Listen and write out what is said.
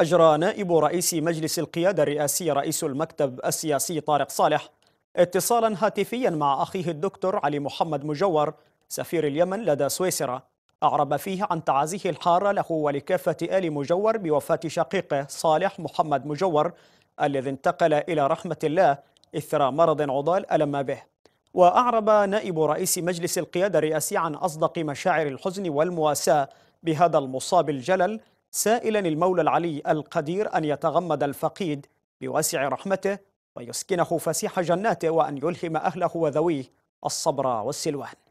أجرى نائب رئيس مجلس القيادة الرئاسي رئيس المكتب السياسي طارق صالح اتصالا هاتفيا مع أخيه الدكتور علي محمد مجور سفير اليمن لدى سويسرا أعرب فيه عن تعازيه الحارة له ولكافة آل مجور بوفاة شقيقه صالح محمد مجور الذي انتقل إلى رحمة الله إثر مرض عضال ألم به وأعرب نائب رئيس مجلس القيادة الرئاسي عن أصدق مشاعر الحزن والمواساة بهذا المصاب الجلل سائلا المولى العلي القدير أن يتغمد الفقيد بواسع رحمته ويسكنه فسيح جناته وأن يلهم أهله وذويه الصبر والسلوان